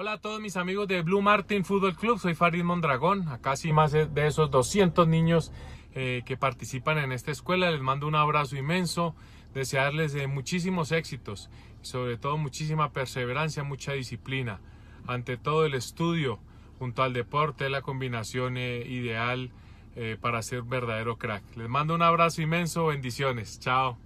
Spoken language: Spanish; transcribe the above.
Hola a todos mis amigos de Blue Martin Fútbol Club, soy Farid Mondragón, a casi más de esos 200 niños eh, que participan en esta escuela, les mando un abrazo inmenso, desearles de eh, muchísimos éxitos, sobre todo muchísima perseverancia, mucha disciplina, ante todo el estudio junto al deporte, la combinación eh, ideal para ser verdadero crack. Les mando un abrazo inmenso, bendiciones, chao.